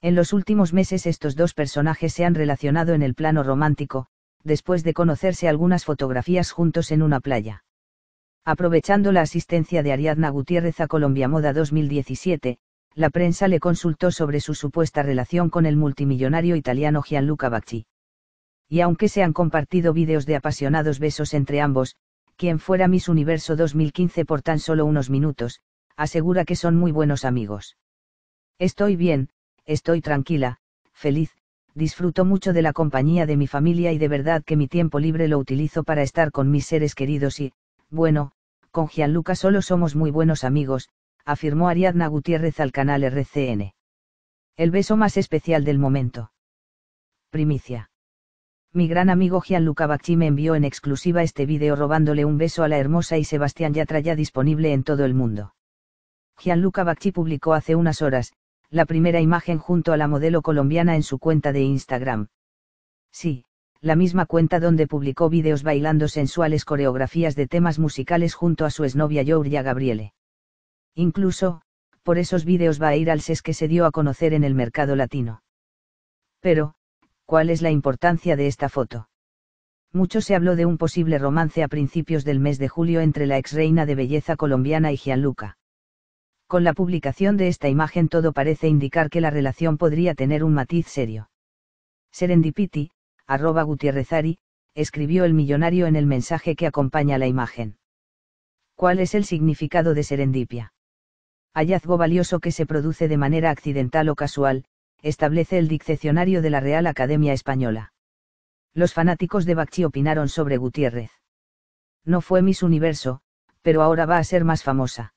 En los últimos meses estos dos personajes se han relacionado en el plano romántico, después de conocerse algunas fotografías juntos en una playa. Aprovechando la asistencia de Ariadna Gutiérrez a Colombia Moda 2017, la prensa le consultó sobre su supuesta relación con el multimillonario italiano Gianluca Bacci. Y aunque se han compartido vídeos de apasionados besos entre ambos, quien fuera Miss Universo 2015 por tan solo unos minutos, asegura que son muy buenos amigos. Estoy bien, estoy tranquila, feliz, disfruto mucho de la compañía de mi familia y de verdad que mi tiempo libre lo utilizo para estar con mis seres queridos y, bueno, con Gianluca solo somos muy buenos amigos, afirmó Ariadna Gutiérrez al canal RCN. El beso más especial del momento. Primicia. Mi gran amigo Gianluca Bacci me envió en exclusiva este vídeo robándole un beso a la hermosa y Sebastián Yatra ya disponible en todo el mundo. Gianluca Bacci publicó hace unas horas, la primera imagen junto a la modelo colombiana en su cuenta de Instagram. Sí, la misma cuenta donde publicó vídeos bailando sensuales coreografías de temas musicales junto a su exnovia Yuria Gabriele. Incluso, por esos vídeos va a ir al SES que se dio a conocer en el mercado latino. Pero, ¿cuál es la importancia de esta foto? Mucho se habló de un posible romance a principios del mes de julio entre la ex reina de belleza colombiana y Gianluca con la publicación de esta imagen todo parece indicar que la relación podría tener un matiz serio. Serendipity, arroba Gutierrezari, escribió el millonario en el mensaje que acompaña la imagen. ¿Cuál es el significado de serendipia? Hallazgo valioso que se produce de manera accidental o casual, establece el diccionario de la Real Academia Española. Los fanáticos de Bakchi opinaron sobre Gutiérrez. No fue Miss Universo, pero ahora va a ser más famosa.